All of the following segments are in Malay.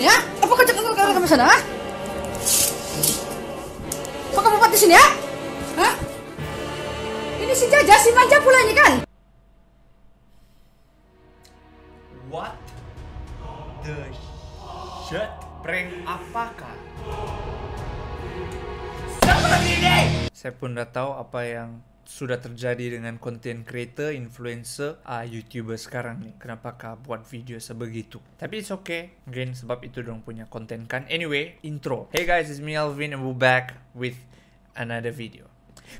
sini ya? Apa kau cakap kamu sana? Apa Kau kamu buat di sini ya? Hah? Ini si Jaja, si Manja pula ini kan? What the shit? Prank apakah? Siapa lagi ini? Saya pun udah tahu apa yang sudah terjadi dengan content creator, influencer, uh, youtuber sekarang ni. kenapa kah buat video sebegitu? Tapi it's okay. Mungkin sebab itu dong punya konten kan. Anyway, intro. Hey guys, it's me Alvin and we're back with another video.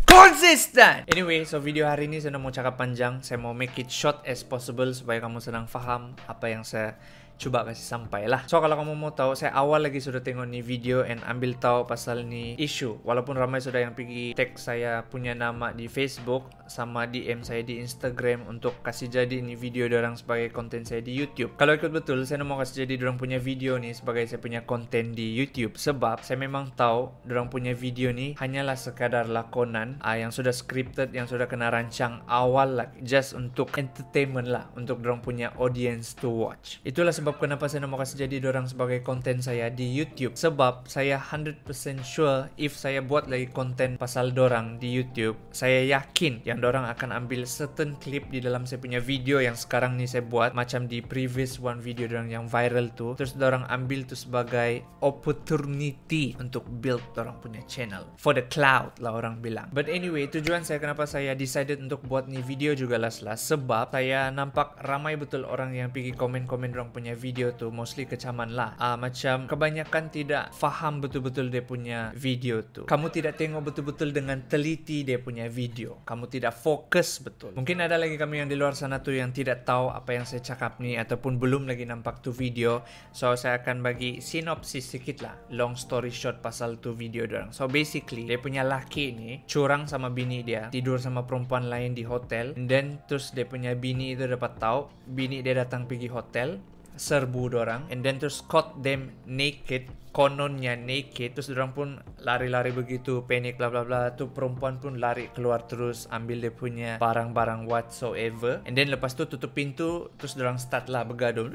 Konsisten! Anyway, so video hari ini saya mau cakap panjang. Saya mau make it short as possible supaya kamu senang faham apa yang saya cuba kasih sampai lah. So kalau kamu mau tahu, saya awal lagi sudah tengok ni video and ambil tahu pasal ni isu. Walaupun ramai sudah yang pergi tag saya punya nama di Facebook sama DM saya di Instagram untuk kasih jadi ni video orang sebagai konten saya di YouTube. Kalau ikut betul, saya nak mau kasih jadi orang punya video ni sebagai saya punya konten di YouTube sebab saya memang tahu orang punya video ni hanyalah sekadar lakonan ah yang sudah scripted yang sudah kena rancang awal lah just untuk entertainment lah untuk orang punya audience to watch. Itulah sebab penyebab kenapa saya nak kasih jadi orang sebagai konten saya di YouTube sebab saya 100% sure if saya buat lagi konten pasal orang di YouTube saya yakin yang orang akan ambil certain clip di dalam saya punya video yang sekarang ni saya buat macam di previous one video orang yang viral tu terus orang ambil tu sebagai opportunity untuk build orang punya channel for the cloud lah orang bilang but anyway tujuan saya kenapa saya decided untuk buat ni video juga lah sebab saya nampak ramai betul orang yang pergi komen-komen orang punya punya video tu mostly kecaman lah uh, macam kebanyakan tidak faham betul-betul dia punya video tu kamu tidak tengok betul-betul dengan teliti dia punya video kamu tidak fokus betul mungkin ada lagi kamu yang di luar sana tu yang tidak tahu apa yang saya cakap ni ataupun belum lagi nampak tu video so saya akan bagi sinopsis sedikit lah long story short pasal tu video orang so basically dia punya laki ni curang sama bini dia tidur sama perempuan lain di hotel and then terus dia punya bini itu dapat tahu bini dia datang pergi hotel serbu orang and then terus caught them naked kononnya naked terus orang pun lari-lari begitu panik bla bla bla tu perempuan pun lari keluar terus ambil dia punya barang-barang whatsoever and then lepas tu tutup pintu terus orang start lah bergaduh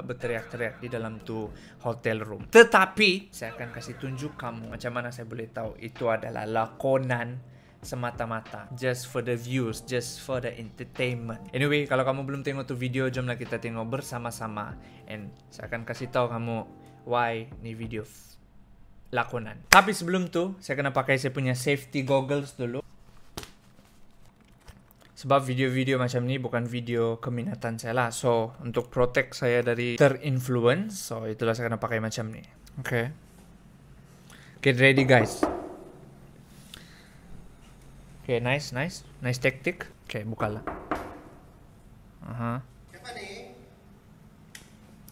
berteriak-teriak di dalam tu hotel room tetapi saya akan kasih tunjuk kamu macam mana saya boleh tahu itu adalah lakonan semata-mata just for the views just for the entertainment anyway kalau kamu belum tengok tu video jomlah kita tengok bersama-sama and saya akan kasih tahu kamu why ni video f- lakonan tapi sebelum tu saya kena pakai saya punya safety goggles dulu sebab video-video macam ni bukan video keminatan saya lah so untuk protect saya dari terinfluence so itulah saya kena pakai macam ni okay get ready guys Oke, okay, nice, nice. Nice taktik. Oke, okay, bukalah. Aha. Siapa nih?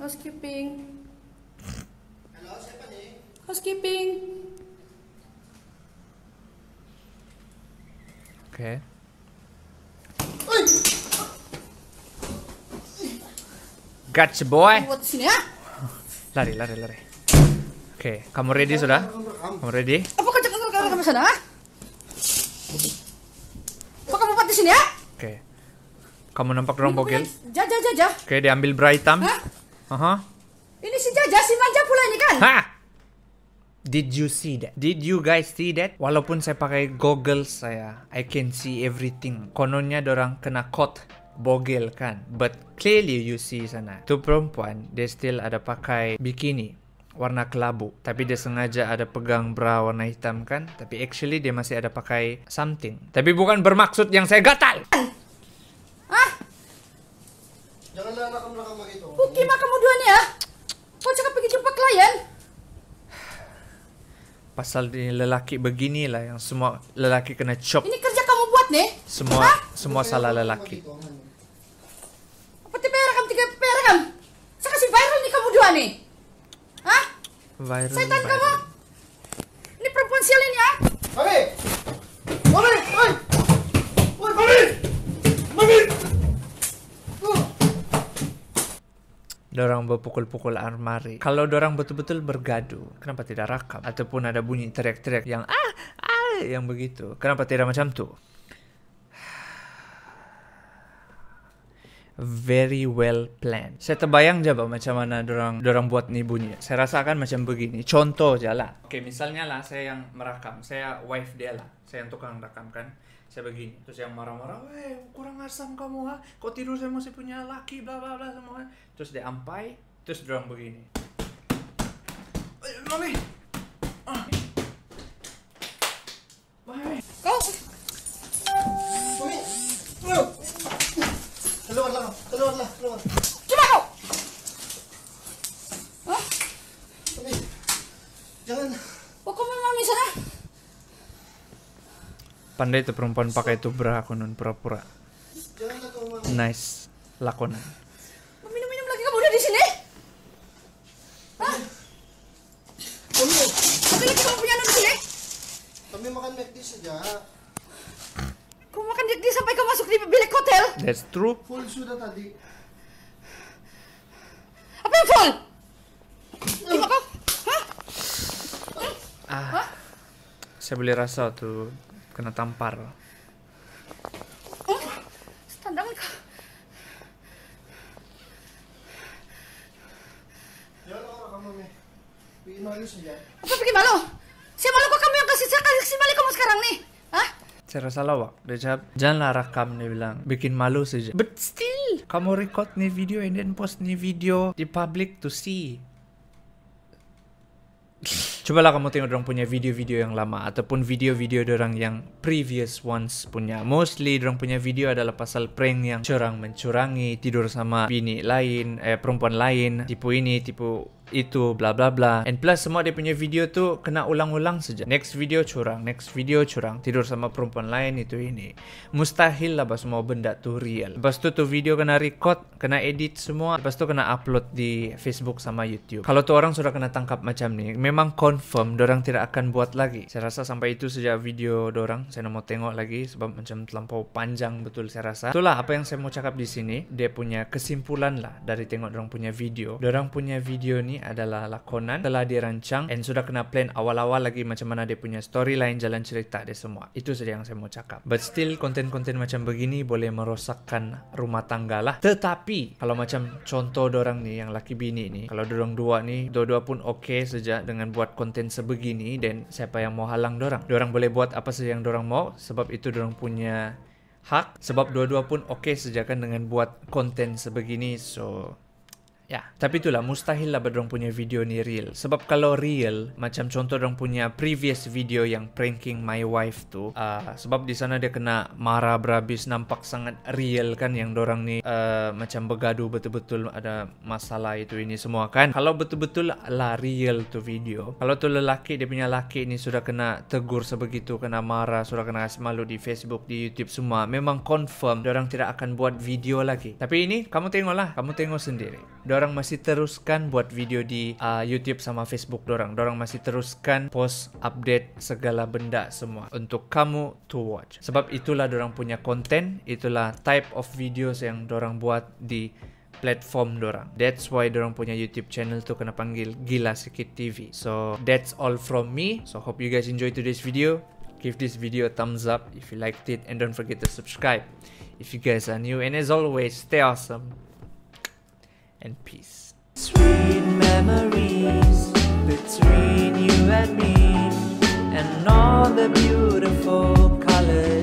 Housekeeping. Halo, siapa nih? Housekeeping. Oke. Okay. Gotcha boy. Buat sini ya. Lari, lari, lari. Oke, okay, kamu ready sudah? Kamu ready? Apa kau cakap kamu sana? Ah? Kamu nampak dorong bogel? Jajah, jajah. Oke, diambil bra hitam. Hah? Aha. Ini si jajah, si manja pula ini kan? Hah? Did you see that? Did you guys see that? Walaupun saya pakai goggles saya, I can see everything. Kononnya dorang kena kot bogel kan. But clearly you see sana. Tu perempuan, dia still ada pakai bikini warna kelabu. Tapi dia sengaja ada pegang bra warna hitam kan. Tapi actually dia masih ada pakai something. Tapi bukan bermaksud yang saya gatal. Kan? pasal ni lelaki lah yang semua lelaki kena chop. Ini kerja kamu buat ni? Semua ha? semua okay, salah lelaki. Apa tiba perak kamu tiga perak kamu? Saya kasih viral ni kamu dua ni. Hah? Viral. Setan kamu. Viral. dorang berpukul-pukul armari. Kalau dorang betul-betul bergaduh, kenapa tidak rakam? Ataupun ada bunyi teriak-teriak yang ah, ah, yang begitu. Kenapa tidak macam tu? very well planned. Saya terbayang je bah, macam mana dorang dorang buat ni bunyi. Saya rasa rasakan macam begini. Contoh je lah. Okay, misalnya lah saya yang merakam. Saya wife dia lah. Saya yang tukang rakam kan. saya begini terus yang marah-marah weh kurang asam kamu ha kok tidur saya masih punya laki bla bla bla semua ha? terus dia ampai terus dorong begini eh, mami Pandai itu perempuan pakai itu bra konon pura-pura. Nice lakonan. Minum-minum lagi kamu udah di sini? Hah? Kamu lagi kamu punya di sini? Kami makan McD saja. Kamu makan McD sampai kamu masuk di bilik hotel? That's true. Full sudah tadi. Apa yang full? Tengok eh. kau. Hah? Ah. Saya beli rasa tuh kena tampar oh, standang ya, Apa bikin malu? Saya malu kok kamu yang kasih saya kasih balik kamu sekarang nih? Hah? Saya rasa lawak. Recep, janganlah rekam, dia bilang. Bikin malu saja. But still, kamu record nih video and then post nih video di public to see. Cuba lah kamu tengok orang punya video-video yang lama ataupun video-video orang yang previous ones punya. Mostly orang punya video adalah pasal prank yang curang mencurangi tidur sama bini lain, eh perempuan lain, tipu ini, tipu itu bla bla bla and plus semua dia punya video tu kena ulang-ulang saja next video curang next video curang tidur sama perempuan lain itu ini mustahil lah bah, semua benda tu real lepas tu tu video kena record kena edit semua lepas tu kena upload di Facebook sama YouTube kalau tu orang sudah kena tangkap macam ni memang confirm dorang tidak akan buat lagi saya rasa sampai itu saja video dorang saya mau tengok lagi sebab macam terlampau panjang betul saya rasa itulah apa yang saya mau cakap di sini dia punya kesimpulan lah dari tengok dorang punya video dorang punya video ni adalah lakonan telah dirancang dan sudah kena plan awal-awal lagi macam mana dia punya storyline jalan cerita dia semua itu saja yang saya mau cakap but still konten-konten macam begini boleh merosakkan rumah tangga lah tetapi kalau macam contoh dorang ni yang laki bini ni, kalau dorang dua ni, dua-dua pun oke okay saja dengan buat konten sebegini dan siapa yang mau halang dorang dorang boleh buat apa saja yang dorang mau sebab itu dorang punya hak sebab dua-dua pun oke okay sejakan dengan buat konten sebegini so Ya. Tapi itulah mustahil lah berdorong punya video ni real. Sebab kalau real, macam contoh dorong punya previous video yang pranking my wife tu, uh, sebab di sana dia kena marah berabis nampak sangat real kan yang dorang ni uh, macam bergaduh betul-betul ada masalah itu ini semua kan. Kalau betul-betul lah real tu video. Kalau tu lelaki dia punya lelaki ni sudah kena tegur sebegitu, kena marah, sudah kena kasih malu di Facebook, di YouTube semua, memang confirm dorang tidak akan buat video lagi. Tapi ini kamu tengoklah, kamu tengok sendiri dorang masih teruskan buat video di uh, YouTube sama Facebook dorang. Dorang masih teruskan post update segala benda semua untuk kamu to watch. Sebab itulah dorang punya konten, itulah type of videos yang dorang buat di platform dorang. That's why dorang punya YouTube channel tu kena panggil Gila Sikit TV. So that's all from me. So hope you guys enjoy today's video. Give this video a thumbs up if you liked it and don't forget to subscribe if you guys are new. And as always, stay awesome. and peace. Sweet memories between you and me, and all the beautiful colors.